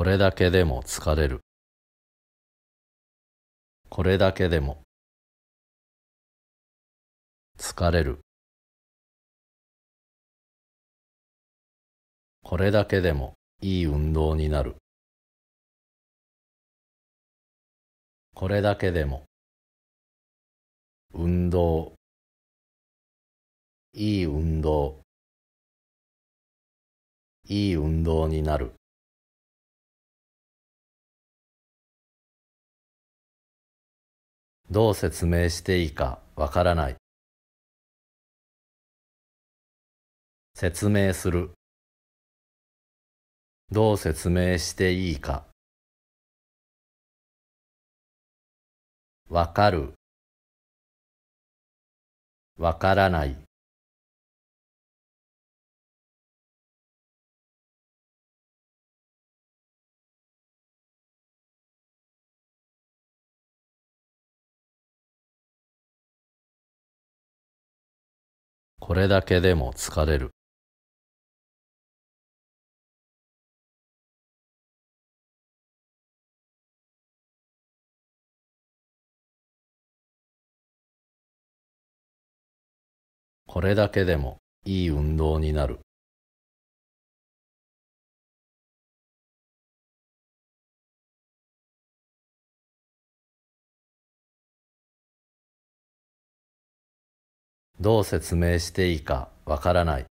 これだけでも疲れる。これだけでも疲れる。これだけでもいい運動になる。これだけでも運動いい運動いい運動になる。どう説明していいかわからない。説明する。どう説明していいか。わかる。わからない。これだけでも疲れる。これだけでもいい運動になる。どう説明していいかわからない